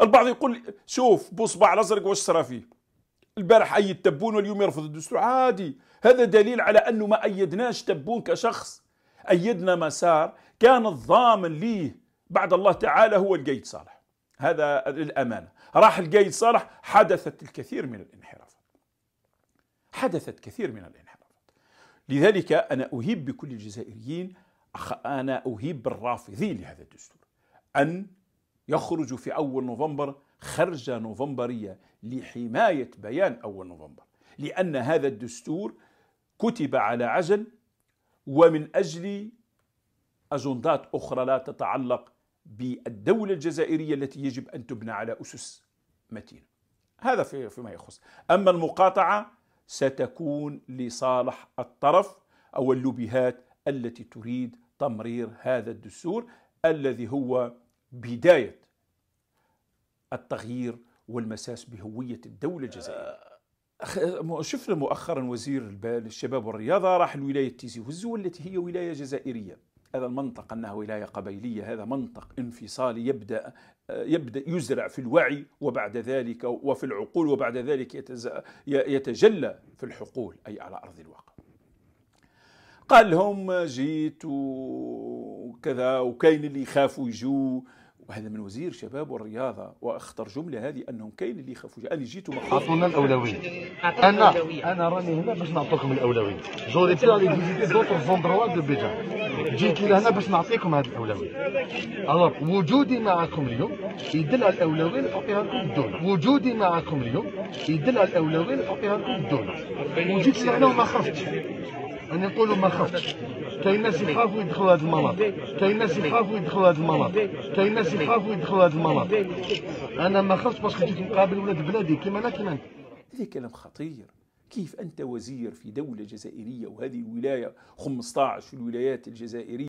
البعض يقول شوف بصبع الازرق واش صرا فيه البارح ايد تبون واليوم يرفض الدستور عادي هذا دليل على انه ما ايدناش تبون كشخص ايدنا مسار كان الضامن ليه بعد الله تعالى هو القيد صالح هذا للامانه راح القيد صالح حدثت الكثير من الانحرافات حدثت كثير من الانحرافات لذلك انا اهيب بكل الجزائريين انا اهيب بالرافضين لهذا الدستور ان يخرج في أول نوفمبر خرجة نوفمبرية لحماية بيان أول نوفمبر لأن هذا الدستور كتب على عجل ومن أجل أجندات أخرى لا تتعلق بالدولة الجزائرية التي يجب أن تبنى على أسس متينة هذا فيما يخص أما المقاطعة ستكون لصالح الطرف أو اللوبيهات التي تريد تمرير هذا الدستور الذي هو بدايه التغيير والمساس بهوية الدولة الجزائرية آه، شفنا مؤخرا وزير البال الشباب والرياضة راح لولاية تيزي وزو التي هي ولاية جزائرية هذا المنطق أنها ولاية قبيلية هذا منطق انفصالي يبدأ آه، يبدأ يزرع في الوعي وبعد ذلك وفي العقول وبعد ذلك يتجلى في الحقول أي على أرض الواقع قال لهم جيت وكذا وكاين اللي يخافوا يجوا وهذا من وزير شباب والرياضه واخطر جمله هذه انهم كاين اللي يخافوا انا جيت اعطونا الاولويه انا انا راني هنا باش نعطيكم الاولويه جوري بي لي فيزيتي دوتر فوندروا دو بيجا جيت لهنا باش نعطيكم هذه الاولويه الوغ وجودي معكم اليوم يدل على الاولويه اللي اعطيها لكم الدوله وجودي معكم اليوم يدل على الاولويه اللي اعطيها لكم الدوله وجيت لهنا وما خفتش انا نقولوا ما خفتش كاين ناس يخافوا يدخلوا هذا المناطق كاين ناس يخافوا يدخلوا هذا المناطق كاين ناس يخافوا يدخلوا هذا المناطق انا ما خفتش باش جيت نقابل ولاد بلادي كيما انا كيما انت هذا كلام خطير كيف انت وزير في دوله جزائريه وهذه ولايه 15 الولايات الجزائريه